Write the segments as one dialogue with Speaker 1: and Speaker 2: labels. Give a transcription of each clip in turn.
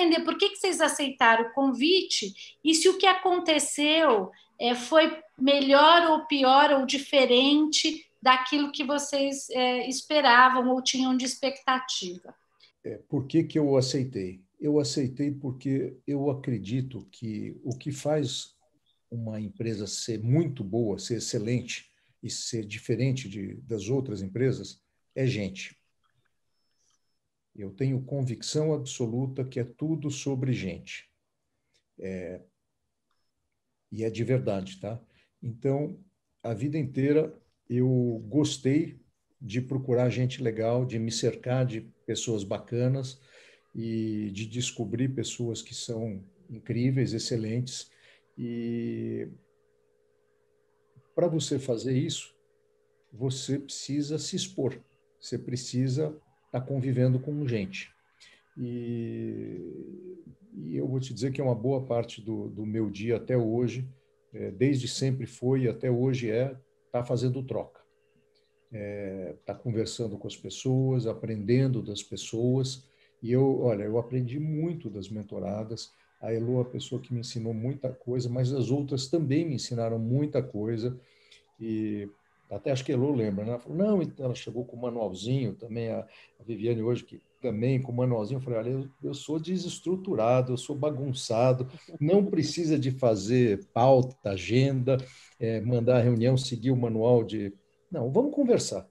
Speaker 1: entender por que, que vocês aceitaram o convite e se o que aconteceu é, foi melhor ou pior ou diferente daquilo que vocês é, esperavam ou tinham de expectativa. É, por que, que eu aceitei? Eu aceitei porque eu acredito que o que faz uma empresa ser muito boa, ser excelente e ser diferente de, das outras empresas é gente. Eu tenho convicção absoluta que é tudo sobre gente. É, e é de verdade, tá? Então, a vida inteira eu gostei de procurar gente legal, de me cercar de pessoas bacanas e de descobrir pessoas que são incríveis, excelentes. E para você fazer isso, você precisa se expor, você precisa está convivendo com gente. E, e, eu vou te dizer que é uma boa parte do, do meu dia até hoje, é, desde sempre foi e até hoje é, está fazendo troca. Está é, conversando com as pessoas, aprendendo das pessoas. E eu, olha, eu aprendi muito das mentoradas. A Elo é a pessoa que me ensinou muita coisa, mas as outras também me ensinaram muita coisa. E até acho que a Elô lembra, né? Ela falou, não, então ela chegou com o manualzinho também, a, Viviane hoje, que também com o manualzinho, eu falei, olha, eu, sou desestruturado, eu sou bagunçado, não precisa de fazer pauta, agenda, é, mandar reunião, seguir o manual de... Não, vamos conversar,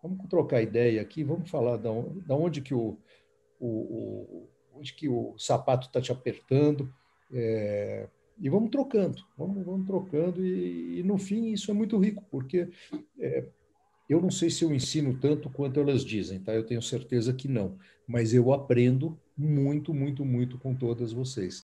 Speaker 1: vamos trocar ideia aqui, vamos falar da onde, da onde que o, o, o onde que o sapato está te apertando, é, e vamos trocando, vamos, vamos trocando, e, e, no fim isso é muito rico, porque é, eu não sei se eu ensino tanto quanto elas dizem, tá? Eu tenho certeza que não, mas eu aprendo muito, muito, muito com todas vocês.